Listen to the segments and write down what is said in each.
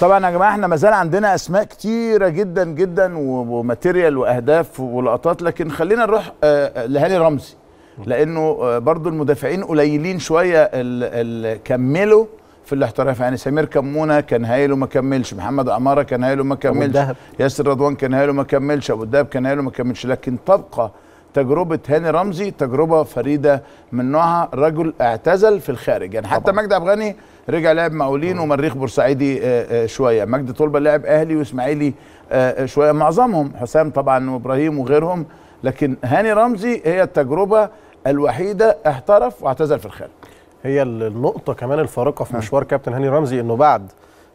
طبعا يا جماعه احنا ما زال عندنا اسماء كتيره جدا جدا وماتيريال واهداف ولقطات لكن خلينا نروح آه، آه، لهاني رمزي لانه آه، برضو المدافعين قليلين شويه اللي كملوا في الاحتراف يعني سمير كمونه كان هايل وما كملش محمد عماره كان هايل وما كملش ياسر رضوان كان هايل وما كملش ابو الدهب كان هايل وما كملش لكن تبقى تجربه هاني رمزي تجربه فريده من نوعها رجل اعتزل في الخارج يعني حتى مجدي افغاني رجع لعب مقاولين ومريخ بورسعيدي آه، آه، شويه مجدي طلبه لعب اهلي واسماعيلي آه، شويه معظمهم حسام طبعا وابراهيم وغيرهم لكن هاني رمزي هي التجربه الوحيده احترف واعتزل في الخارج هي النقطه كمان الفارقه في نعم. مشوار كابتن هاني رمزي انه بعد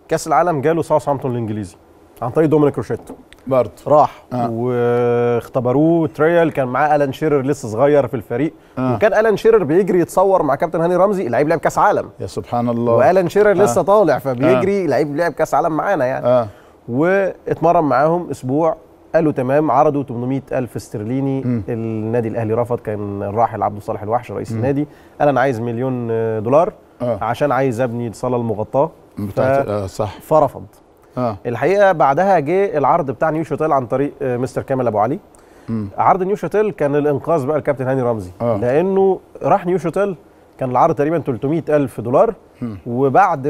كاس العالم جاله ساوثهامبتون الانجليزي عن طريق دومينيك روشيتو برضه راح آه. واختبروه تريال كان معاه الان شيرر لسه صغير في الفريق آه. وكان الان شيرر بيجري يتصور مع كابتن هاني رمزي لعيب لعب كاس عالم يا سبحان الله والان شيرر آه. لسه طالع فبيجري آه. لعيب لعب كاس عالم معانا يعني آه. واتمرن معاهم اسبوع قالوا تمام عرضوا 800 ألف استرليني م. النادي الأهلي رفض كان الراحل عبد الصالح الوحش رئيس م. النادي قال أنا عايز مليون دولار آه. عشان عايز أبني الصالة المغطاة بتاعت آه صح فرفض آه. الحقيقه بعدها جه العرض بتاع نيو شوتيل عن طريق آه، مستر كامل ابو علي مم. عرض نيو شوتيل كان الانقاذ بقى الكابتن هاني رمزي آه. لانه راح نيو شوتيل كان العرض تقريبا 300000 دولار مم. وبعد